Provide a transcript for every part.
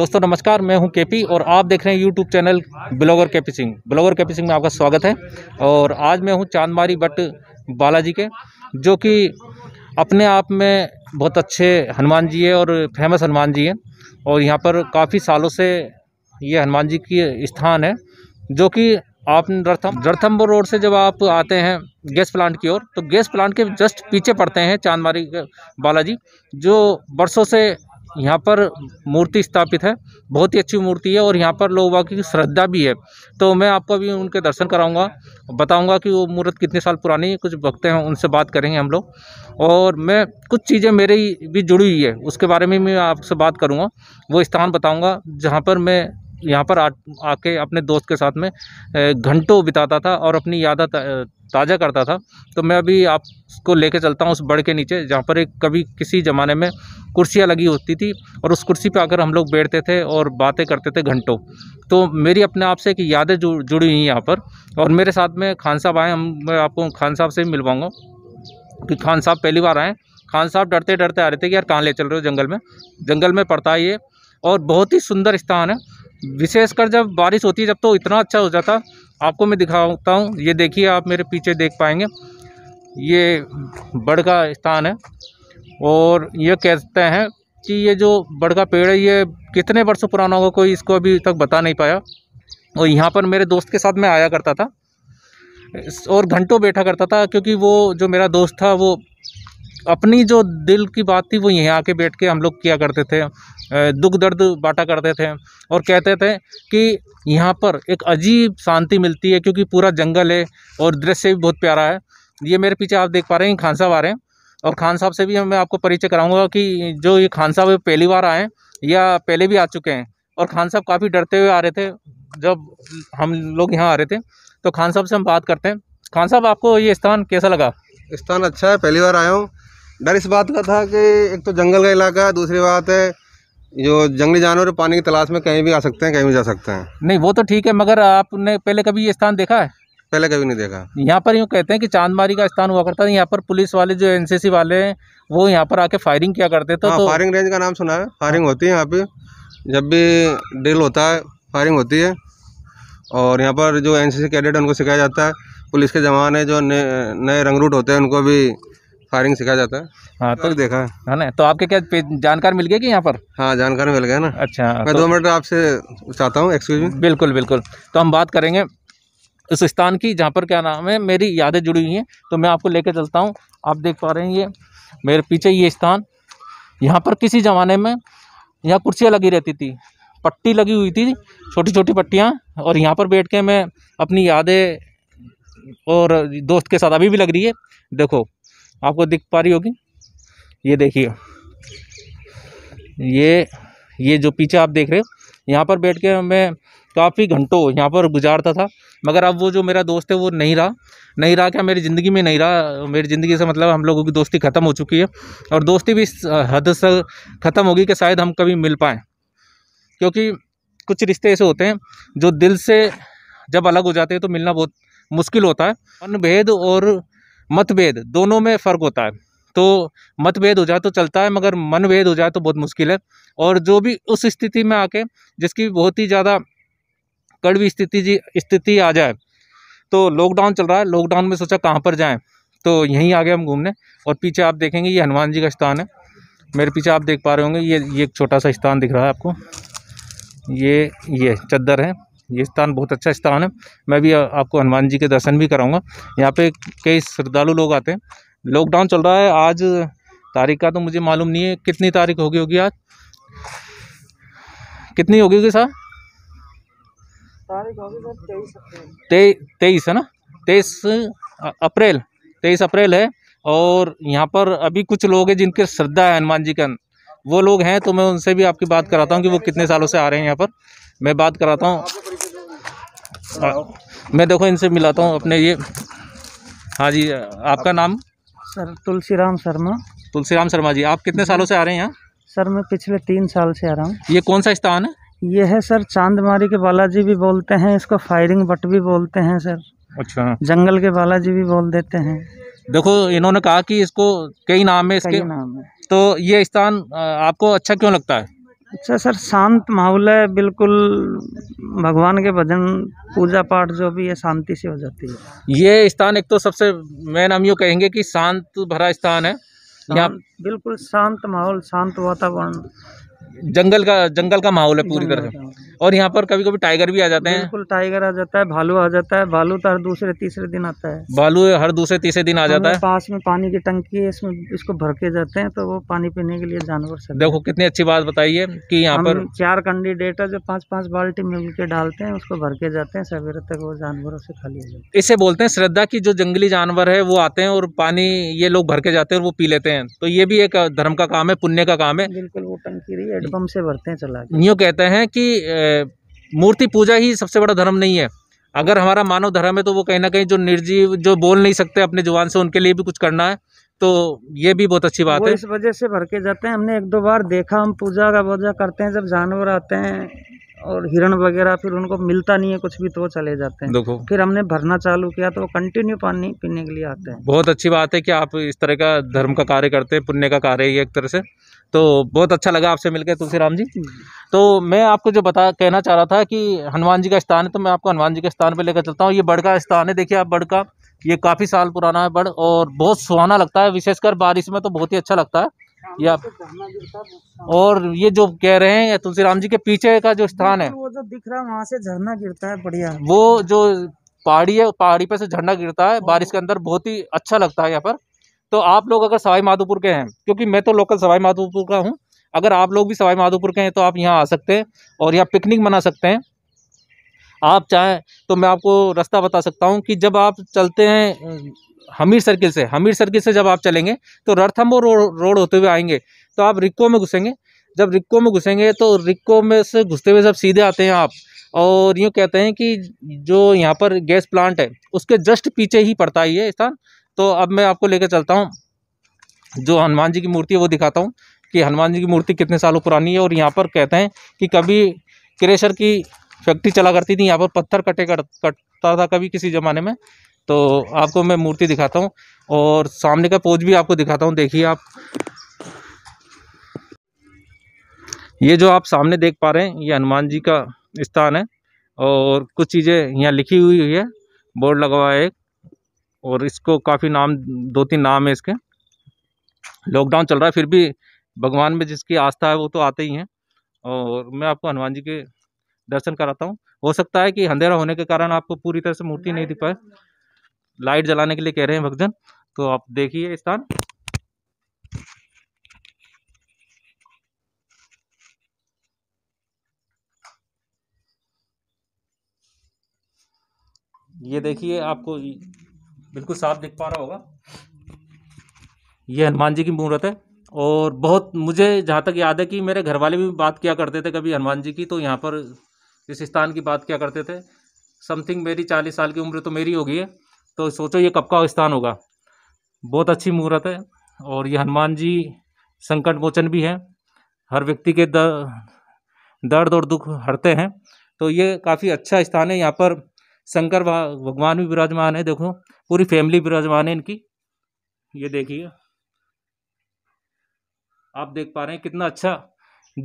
दोस्तों नमस्कार मैं हूं केपी और आप देख रहे हैं YouTube channel blogger KP Singh blogger KP Singh में आपका स्वागत है और आज मैं हूं चांदमारी भट्ट बालाजी के जो कि अपने आप में बहुत अच्छे हनुमान जी है और फेमस हनुमान जी हैं और यहाँ पर काफ़ी सालों से ये हनुमान जी की स्थान है जो कि आप रथम रथम्बर रोड से जब आप आते हैं गैस प्लांट की ओर तो गैस प्लांट के जस्ट पीछे पड़ते हैं चांदमारी बालाजी जो बरसों से यहाँ पर मूर्ति स्थापित है बहुत ही अच्छी मूर्ति है और यहाँ पर लोग बाकी की श्रद्धा भी है तो मैं आपको अभी उनके दर्शन कराऊंगा बताऊंगा कि वो मूर्त कितने साल पुरानी है कुछ भक्त हैं उनसे बात करेंगे हम लोग और मैं कुछ चीज़ें मेरे भी जुड़ी हुई है उसके बारे में मैं आपसे बात करूँगा वो स्थान बताऊँगा जहाँ पर मैं यहाँ पर आ आके अपने दोस्त के साथ में घंटों बिताता था और अपनी यादा ताज़ा करता था तो मैं अभी आपको लेके चलता हूँ उस बड़ के नीचे जहाँ पर एक कभी किसी ज़माने में कुर्सियाँ लगी होती थी और उस कुर्सी पर आकर हम लोग बैठते थे और बातें करते थे घंटों तो मेरी अपने आप से एक यादें जुड़ी हुई हैं यहाँ पर और मेरे साथ में खान साहब आए हम मैं आपको खान साहब से मिलवाऊँगा कि खान साहब पहली बार आएँ खान साहब डरते डरते आ रहे थे कि यार कहाँ ले चल रहे हो जंगल में जंगल में पड़ता है ये और बहुत ही सुंदर स्थान है विशेषकर जब बारिश होती है जब तो इतना अच्छा हो जाता आपको मैं दिखाता हूँ ये देखिए आप मेरे पीछे देख पाएंगे ये बड़ का स्थान है और ये कहते हैं कि ये जो बड़ का पेड़ है ये कितने वर्षों पुराना होगा कोई इसको अभी तक बता नहीं पाया और यहाँ पर मेरे दोस्त के साथ मैं आया करता था और घंटों बैठा करता था क्योंकि वो जो मेरा दोस्त था वो अपनी जो दिल की बात थी वो यहीं आके बैठ के हम लोग किया करते थे दुख दर्द बांटा करते थे और कहते थे कि यहाँ पर एक अजीब शांति मिलती है क्योंकि पूरा जंगल है और दृश्य भी बहुत प्यारा है ये मेरे पीछे आप देख पा रहे हैं खान साहब आ रहे हैं और खान साहब से भी मैं आपको परिचय कराऊंगा कि जो ये खान साहब पहली बार आए या पहले भी आ चुके हैं और खान साहब काफ़ी डरते हुए आ रहे थे जब हम लोग यहाँ आ रहे थे तो खान साहब से हम बात करते हैं खान साहब आपको ये स्थान कैसा लगा स्थान अच्छा है पहली बार आया हूँ डर इस बात का था कि एक तो जंगल का इलाका है दूसरी बात है जो जंगली जानवर पानी की तलाश में कहीं भी आ सकते हैं कहीं भी जा सकते हैं नहीं वो तो ठीक है मगर आपने पहले कभी ये स्थान देखा है पहले कभी नहीं देखा यहाँ पर यूँ कहते हैं कि चांदमारी का स्थान हुआ करता है यहाँ पर पुलिस वाले जो एनसीसी वाले हैं वो यहाँ पर आके फायरिंग किया करते थे हाँ, तो फायरिंग रेंज का नाम सुना है फायरिंग होती है यहाँ पे जब भी ड्रिल होता है फायरिंग होती है और यहाँ पर जो एन सी कैडेट है उनको सिखाया जाता है पुलिस के जवान है जो नए रंगरूट होते हैं उनको भी फायरिंग सिखाया जाता है हाँ तो देखा है हाँ, ना तो आपके क्या जानकार मिल गई कि यहाँ पर हाँ जानकार मिल गया ना अच्छा मैं तो, दो मिनट आपसे चाहता हूँ एक्सक्यूज में बिल्कुल बिल्कुल तो हम बात करेंगे उस स्थान की जहाँ पर क्या नाम है मेरी यादें जुड़ी हुई हैं तो मैं आपको लेकर चलता हूँ आप देख पा रहे हैं ये मेरे पीछे ये स्थान यहाँ पर किसी ज़माने में यहाँ कुर्सियाँ लगी रहती थी पट्टी लगी हुई थी छोटी छोटी पट्टियाँ और यहाँ पर बैठ के मैं अपनी यादें और दोस्त के साथ अभी भी लग रही है देखो आपको दिख पा रही होगी ये देखिए ये ये जो पीछे आप देख रहे हो यहाँ पर बैठ के मैं काफ़ी घंटों यहाँ पर गुजारता था मगर अब वो जो मेरा दोस्त है वो नहीं रहा नहीं रहा क्या मेरी ज़िंदगी में नहीं रहा मेरी ज़िंदगी से मतलब हम लोगों की दोस्ती ख़त्म हो चुकी है और दोस्ती भी इस हद से ख़त्म होगी कि शायद हम कभी मिल पाएँ क्योंकि कुछ रिश्ते ऐसे होते हैं जो दिल से जब अलग हो जाते हैं तो मिलना बहुत मुश्किल होता है अनभेद और मतभेद दोनों में फ़र्क होता है तो मतभेद हो जाए तो चलता है मगर मनभेद हो जाए तो बहुत मुश्किल है और जो भी उस स्थिति में आके जिसकी बहुत ही ज़्यादा कड़वी स्थिति जी स्थिति आ जाए तो लॉकडाउन चल रहा है लॉकडाउन में सोचा कहाँ पर जाएँ तो यहीं आ गए हम घूमने और पीछे आप देखेंगे ये हनुमान जी का स्थान है मेरे पीछे आप देख पा रहे होंगे ये ये एक छोटा सा स्थान दिख रहा है आपको ये ये चद्दर है ये स्थान बहुत अच्छा स्थान है मैं भी आपको हनुमान जी के दर्शन भी कराऊंगा यहाँ पे कई श्रद्धालु लोग आते हैं लॉकडाउन चल रहा है आज तारीख का तो मुझे मालूम नहीं है कितनी तारीख होगी होगी आज कितनी होगी होगी साहब तेईस है ना तेईस अप्रैल तेईस अप्रैल है और यहाँ पर अभी कुछ लोग हैं जिनके श्रद्धा है हनुमान जी का वो लोग हैं तो मैं उनसे भी आपकी बात कराता हूँ कि वो कितने सालों से आ रहे हैं यहाँ पर मैं बात कराता हूँ हाँ, मैं देखो इनसे मिलाता हूँ अपने ये हाँ जी आपका नाम सर तुलसीराम शर्मा तुलसीराम शर्मा जी आप कितने सालों से आ रहे हैं यहाँ सर मैं पिछले तीन साल से आ रहा हूँ ये कौन सा स्थान है ये है सर चांदमारी के बालाजी भी बोलते हैं इसको फायरिंग बट भी बोलते हैं सर अच्छा जंगल के बालाजी भी बोल देते हैं देखो इन्होंने कहा कि इसको कई नाम है इसके नाम है तो ये स्थान आपको अच्छा क्यों लगता है अच्छा सर शांत माहौल है बिल्कुल भगवान के भजन पूजा पाठ जो भी है शांति से हो जाती है ये स्थान एक तो सबसे मेन हम यू कहेंगे कि शांत भरा स्थान है यहाँ बिल्कुल शांत माहौल शांत वातावरण जंगल का जंगल का माहौल है पूरी तरह और यहाँ पर कभी कभी टाइगर भी आ जाते हैं बिल्कुल टाइगर आ जाता है भालू आ जाता है भालू तो हर दूसरे तीसरे दिन आता है भालू हर दूसरे तीसरे दिन आ जाता है पास में पानी की टंकी है इसमें इसको भर के जाते हैं तो वो पानी पीने के लिए जानवर से देखो कितनी अच्छी बात बताइए की यहाँ पर चार कैंडिडेट है जो पाँच पाँच बाल्टी मिल के डालते हैं उसको भर के जाते हैं सवेरे तक वो जानवरों से खाली हो जाते इसे बोलते हैं श्रद्धा की जो जंगली जानवर है वो आते हैं और पानी ये लोग भर के जाते हैं और वो पी लेते हैं तो ये भी एक धर्म का काम है पुण्य का काम है बिल्कुल वो टंकी रही हेडपम्प से भरते हैं चला यूँ कहते हैं की मूर्ति पूजा ही सबसे बड़ा धर्म नहीं है अगर हमारा मानव धर्म है तो वो कहीं ना कहीं जो निर्जीव जो बोल नहीं सकते अपने जुबान से उनके लिए भी कुछ करना है तो ये भी बहुत अच्छी बात है इस वजह से भर के जाते हैं हमने एक दो बार देखा हम पूजा का वजह करते हैं जब जानवर आते हैं और हिरण वगैरह फिर उनको मिलता नहीं है कुछ भी तो चले जाते हैं देखो फिर हमने भरना चालू किया तो कंटिन्यू पानी पीने के लिए आते हैं बहुत अच्छी बात है कि आप इस तरह का धर्म का कार्य करते हैं पुण्य का कार्य है एक तरह से तो बहुत अच्छा लगा आपसे मिलकर तुलसीराम जी तो मैं आपको जो बता कहना चाह रहा था कि हनुमान जी का स्थान है तो मैं आपको हनुमान जी के स्थान पर लेकर चलता हूँ ये बड़का स्थान है देखिए आप बड़ का ये काफ़ी साल पुराना है बड़ और बहुत सुहाना लगता है विशेषकर बारिश में तो बहुत ही अच्छा लगता है या और ये जो कह रहे हैं तुलसीराम जी के पीछे का जो स्थान है वो जो दिख रहा है वहाँ से झरना गिरता है बढ़िया वो जो पहाड़ी है पहाड़ी पे से झरना गिरता है बारिश के अंदर बहुत ही अच्छा लगता है यहाँ पर तो आप लोग अगर सवाई माधोपुर के हैं क्योंकि मैं तो लोकल सवाई माधोपुर का हूँ अगर आप लोग भी सवाई माधोपुर के हैं तो आप यहाँ आ सकते हैं और यहाँ पिकनिक मना सकते हैं आप चाहें तो मैं आपको रास्ता बता सकता हूँ कि जब आप चलते हैं हमीर सर्किल से हमीर सर्किल से जब आप चलेंगे तो रथम्बो रोड रोड होते हुए आएंगे तो आप रिक्को में घुसेंगे जब रिक्को में घुसेंगे तो रिक्को में से घुसते हुए जब सीधे आते हैं आप और यूँ कहते हैं कि जो यहाँ पर गैस प्लांट है उसके जस्ट पीछे ही पड़ता ही है स्थान तो अब मैं आपको लेकर चलता हूँ जो हनुमान जी की मूर्ति है वो दिखाता हूँ कि हनुमान जी की मूर्ति कितने सालों पुरानी है और यहाँ पर कहते हैं कि कभी क्रेशर की फैक्ट्री चला करती थी यहाँ पर पत्थर कटे कर, कटता था कभी किसी ज़माने में तो आपको मैं मूर्ति दिखाता हूँ और सामने का पोज भी आपको दिखाता हूँ देखिए आप ये जो आप सामने देख पा रहे हैं ये हनुमान जी का स्थान है और कुछ चीज़ें यहाँ लिखी हुई है बोर्ड लगा हुआ है एक और इसको काफ़ी नाम दो तीन नाम है इसके लॉकडाउन चल रहा है फिर भी भगवान में जिसकी आस्था है वो तो आते ही हैं और मैं आपको हनुमान जी के दर्शन कराता हूँ हो सकता है कि अंधेरा होने के कारण आपको पूरी तरह से मूर्ति नहीं दिख पाए लाइट जलाने के लिए कह रहे हैं भक्तजन तो आप देखिए स्थान ये देखिए आपको बिल्कुल साफ दिख पा रहा होगा ये हनुमान जी की मूर्त है और बहुत मुझे जहाँ तक याद है कि मेरे घर वाले भी बात किया करते थे कभी हनुमान जी की तो यहाँ पर इस स्थान की बात किया करते थे समथिंग मेरी चालीस साल की उम्र तो मेरी होगी है तो सोचो ये कब का स्थान होगा बहुत अच्छी मूर्त है और ये हनुमान जी संकट मोचन भी है हर व्यक्ति के दर्द और दुख हरते हैं तो ये काफ़ी अच्छा स्थान है यहाँ पर शंकर भगवान भी विराजमान है देखो पूरी फैमिली विराजमान है इनकी ये देखिए आप देख पा रहे हैं कितना अच्छा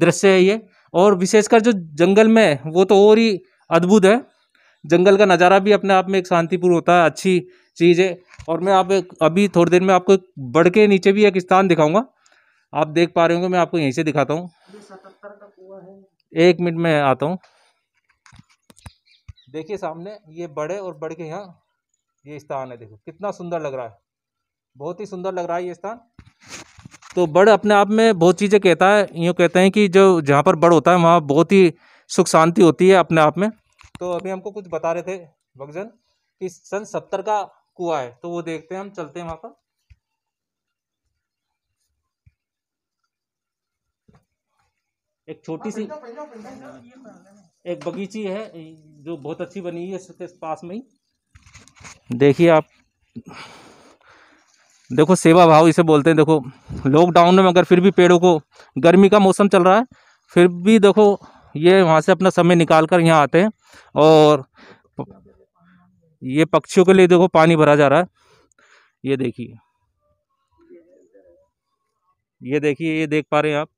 दृश्य है ये और विशेषकर जो जंगल में है वो तो और ही अद्भुत है जंगल का नज़ारा भी अपने आप में एक शांतिपूर्ण होता है अच्छी चीज़ है और मैं आप अभी थोड़ी देर में आपको एक बढ़ के नीचे भी एक स्थान दिखाऊंगा आप देख पा रहे होंगे मैं आपको यहीं से दिखाता हूँ एक मिनट में आता हूँ देखिए सामने ये बड़े और बड़ के यहाँ ये स्थान है देखो कितना सुंदर लग रहा है बहुत ही सुंदर लग रहा है ये स्थान तो बड़ अपने आप में बहुत चीज़ें कहता है यूँ कहते हैं कि जो जहाँ पर बड़ होता है वहाँ बहुत ही सुख शांति होती है अपने आप में तो अभी हमको कुछ बता रहे थे भगजन कि सन सत्तर का कुआ है तो वो देखते हैं हम चलते हैं वहाँ पर एक छोटी सी एक बगीची है जो बहुत अच्छी बनी है इसके पास में ही देखिए आप देखो सेवा भाव इसे बोलते हैं देखो लॉकडाउन में अगर फिर भी पेड़ों को गर्मी का मौसम चल रहा है फिर भी देखो ये वहाँ से अपना समय निकाल कर यहाँ आते हैं और ये पक्षियों के लिए देखो पानी भरा जा रहा है ये देखिए ये देखिए ये देख पा रहे हैं आप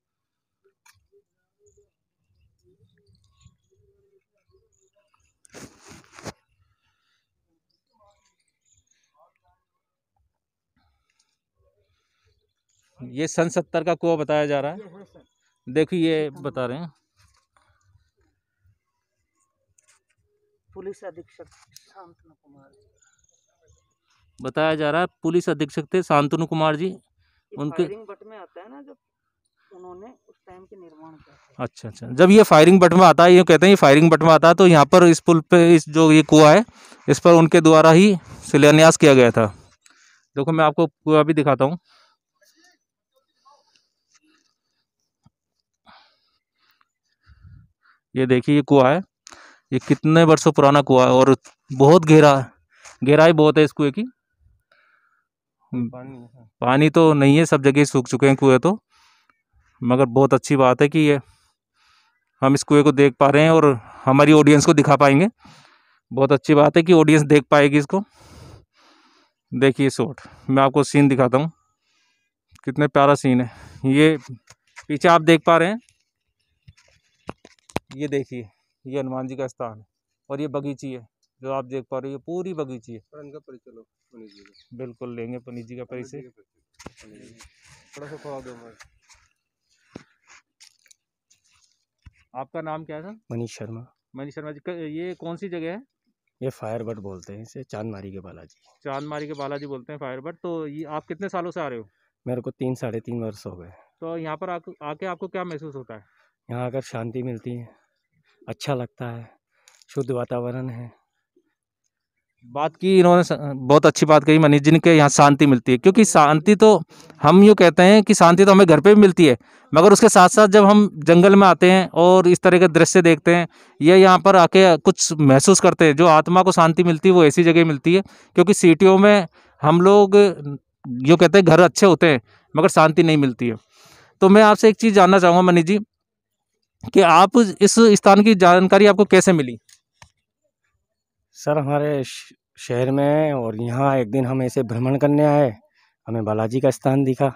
ये सन सत्तर का कुआ बताया जा रहा है देखो ये बता रहे हैं पुलिस अधीक्षक शांतनु कुमार बताया जा रहा है पुलिस अधीक्षक थे शांतनु कुमार जी उनके बट में आता है ना जब उन्होंने उस टाइम के निर्माण किया अच्छा अच्छा जब ये फायरिंग बट में आता है ये कहते हैं ये फायरिंग बट में आता है तो यहाँ पर इस पुल पे इस जो ये कुआ है इस पर उनके द्वारा ही शिलान्यास किया गया था देखो मैं आपको कुआ भी दिखाता हूँ ये देखिए ये कुआ है ये कितने वर्षों पुराना कुआ है और बहुत गहरा है गहराई बहुत है इस कुएँ की पानी, पानी तो नहीं है सब जगह सूख चुके हैं कुएँ तो मगर बहुत अच्छी बात है कि ये हम इस कुएँ को देख पा रहे हैं और हमारी ऑडियंस को दिखा पाएंगे बहुत अच्छी बात है कि ऑडियंस देख पाएगी इसको देखिए शॉट मैं आपको सीन दिखाता हूँ कितने प्यारा सीन है ये पीछे आप देख पा रहे हैं ये देखिए ये हनुमान जी का स्थान है और ये बगीची है जो आप देख पा रहे हो ये पूरी बगीची है बिल्कुल लेंगे पनीत जी का परिचय थोड़ा सा आपका नाम क्या था मनीष शर्मा मनीष शर्मा जी ये कौन सी जगह है ये फायर बर्ड बोलते हैं इसे चांदमारी के बालाजी चांदमारी के बालाजी बोलते हैं फायर बर्ड तो ये आप कितने सालों से आ रहे हो मेरे को तीन साढ़े तीन वर्ष हो गए तो यहाँ पर आके आपको क्या महसूस होता है यहाँ आकर शांति मिलती है अच्छा लगता है शुद्ध वातावरण है बात की इन्होंने बहुत अच्छी बात कही मनीष जी ने के यहाँ शांति मिलती है क्योंकि शांति तो हम यूँ कहते हैं कि शांति तो हमें घर पे भी मिलती है मगर उसके साथ साथ जब हम जंगल में आते हैं और इस तरह के दृश्य देखते हैं या यहाँ पर आके कुछ महसूस करते हैं जो आत्मा को शांति मिलती है वो ऐसी जगह मिलती है क्योंकि सिटियों में हम लोग यूँ कहते हैं घर अच्छे होते हैं मगर शांति नहीं मिलती है तो मैं आपसे एक चीज़ जानना चाहूँगा मनीष जी कि आप इस स्थान की जानकारी आपको कैसे मिली सर हमारे शहर में और यहाँ एक दिन हम ऐसे भ्रमण करने आए हमें बालाजी का स्थान दिखा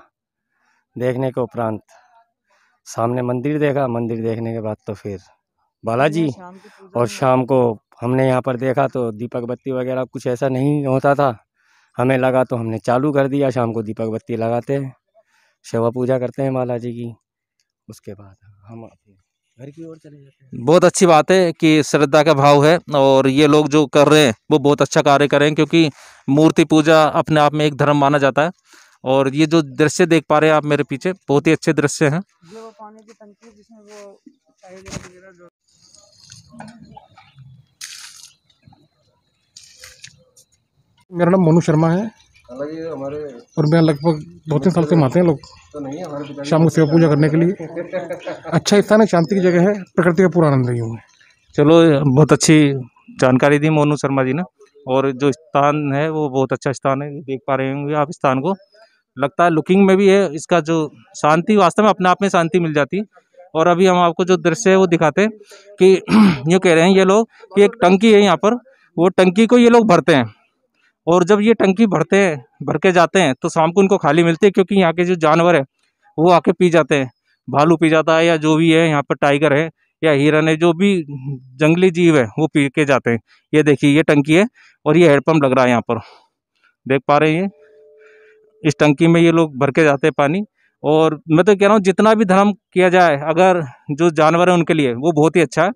देखने के उपरांत सामने मंदिर देखा मंदिर देखने के बाद तो फिर बालाजी और शाम को हमने यहाँ पर देखा तो दीपक बत्ती वगैरह कुछ ऐसा नहीं होता था हमें लगा तो हमने चालू कर दिया शाम को दीपक बत्ती लगाते हैं सेवा पूजा करते हैं बालाजी की उसके बाद हम अपने घर की ओर चले जाते हैं बहुत अच्छी बात है कि श्रद्धा का भाव है और ये लोग जो कर रहे हैं वो बहुत अच्छा कार्य कर रहे हैं क्योंकि मूर्ति पूजा अपने आप में एक धर्म माना जाता है और ये जो दृश्य देख पा रहे हैं आप मेरे पीछे बहुत ही अच्छे दृश्य हैं मेरा नाम मोनू शर्मा है और मैं लगभग दो तीन साल से माते हैं लोग तो शाम को तो सेवा पूजा करने के लिए अच्छा स्थान है शांति की जगह है प्रकृति का पूरा आनंद रही हूँ चलो बहुत अच्छी जानकारी दी मोनू शर्मा जी ने और जो स्थान है वो बहुत अच्छा स्थान है देख पा रहे होंगे आप स्थान को लगता है लुकिंग में भी है इसका जो शांति वास्तव में अपने आप में शांति मिल जाती है और अभी हम आपको जो दृश्य है वो दिखाते हैं कि यूँ कह रहे हैं ये लोग कि एक टंकी है यहाँ पर वो टंकी को ये लोग भरते हैं और जब ये टंकी भरते हैं भर के जाते हैं तो शाम को उनको खाली मिलती है क्योंकि यहाँ के जो जानवर है वो आके पी जाते हैं भालू पी जाता है या जो भी है यहाँ पर टाइगर है या हिरन है जो भी जंगली जीव है वो पी के जाते हैं ये देखिए ये टंकी है और ये हेडपम्प लग रहा है यहाँ पर देख पा रहे हैं ये इस टंकी में ये लोग भर के जाते हैं पानी और मैं तो कह रहा हूँ जितना भी धर्म किया जाए अगर जो जानवर है उनके लिए वो बहुत ही अच्छा है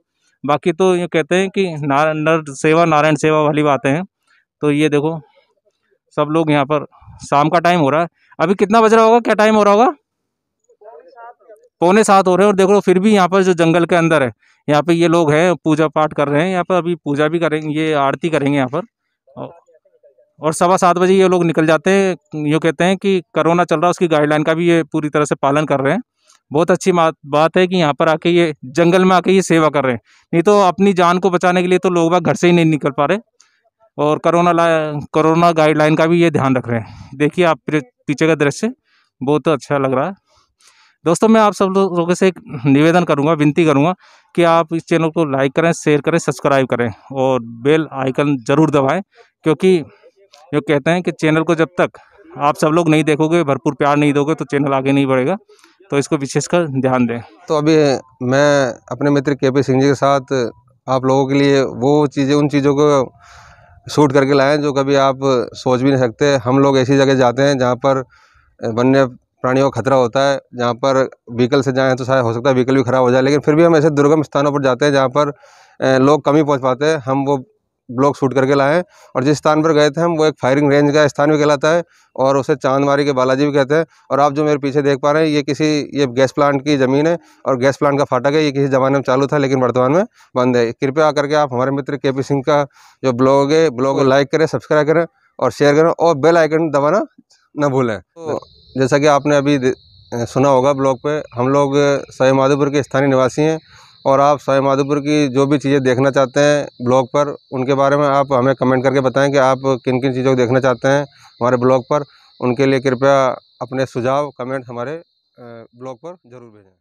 बाकी तो ये कहते हैं कि नार नर सेवा नारायण सेवा वाली बातें हैं तो ये देखो सब लोग यहाँ पर शाम का टाइम हो रहा है अभी कितना बज रहा होगा क्या टाइम हो रहा होगा पौने सात हो रहे हैं और देखो फिर भी यहाँ पर जो जंगल के अंदर है यहाँ पे ये लोग हैं पूजा पाठ कर रहे हैं यहाँ पर अभी पूजा भी करेंगे ये आरती करेंगे यहाँ पर और सवा सात बजे ये लोग निकल जाते हैं यूँ कहते हैं कि कोरोना चल रहा है उसकी गाइडलाइन का भी ये पूरी तरह से पालन कर रहे हैं बहुत अच्छी बात है कि यहाँ पर आके ये जंगल में आके ये सेवा कर रहे हैं नहीं तो अपनी जान को बचाने के लिए तो लोग बाग घर से ही नहीं निकल पा रहे और कोरोना ला कोरोना गाइडलाइन का भी ये ध्यान रख रहे हैं देखिए आप पीछे का दृश्य बहुत अच्छा लग रहा है दोस्तों मैं आप सब लोगों से एक निवेदन करूँगा विनती करूँगा कि आप इस चैनल को लाइक करें शेयर करें सब्सक्राइब करें और बेल आइकन ज़रूर दबाएँ क्योंकि जो कहते हैं कि चैनल को जब तक आप सब लोग नहीं देखोगे भरपूर प्यार नहीं दोगे तो चैनल आगे नहीं बढ़ेगा तो इसको विशेषकर ध्यान दें तो अभी मैं अपने मित्र के पी सिंह जी के साथ आप लोगों के लिए वो चीज़ें उन चीज़ों को शूट करके लाएँ जो कभी आप सोच भी नहीं सकते हम लोग ऐसी जगह जाते हैं जहाँ पर वन्य प्राणियों का खतरा होता है जहाँ पर व्हीकल से जाएँ तो शायद हो सकता है व्हीकल भी ख़राब हो जाए लेकिन फिर भी हम ऐसे दुर्गम स्थानों पर जाते हैं जहाँ पर लोग कम ही पहुँच पाते हैं हम वो ब्लॉक शूट करके लाए और जिस स्थान पर गए थे हम वो एक फायरिंग रेंज का स्थान भी कहलाता है और उसे चांदमारी के बालाजी भी कहते हैं और आप जो मेरे पीछे देख पा रहे हैं ये किसी ये गैस प्लांट की ज़मीन है और गैस प्लांट का फाटक है ये किसी ज़माने में चालू था लेकिन वर्तमान में बंद है कृपया करके आप हमारे मित्र के सिंह का जो ब्लॉग है ब्लॉग को लाइक करें सब्सक्राइब करें और शेयर करें और बेल आइकन दबाना ना भूलें तो जैसा कि आपने अभी सुना होगा ब्लॉग पर हम लोग सवाई माधोपुर के स्थानीय निवासी हैं और आप सवाईमाधोपुर की जो भी चीज़ें देखना चाहते हैं ब्लॉग पर उनके बारे में आप हमें कमेंट करके बताएं कि आप किन किन चीज़ों को देखना चाहते हैं हमारे ब्लॉग पर उनके लिए कृपया अपने सुझाव कमेंट हमारे ब्लॉग पर ज़रूर भेजें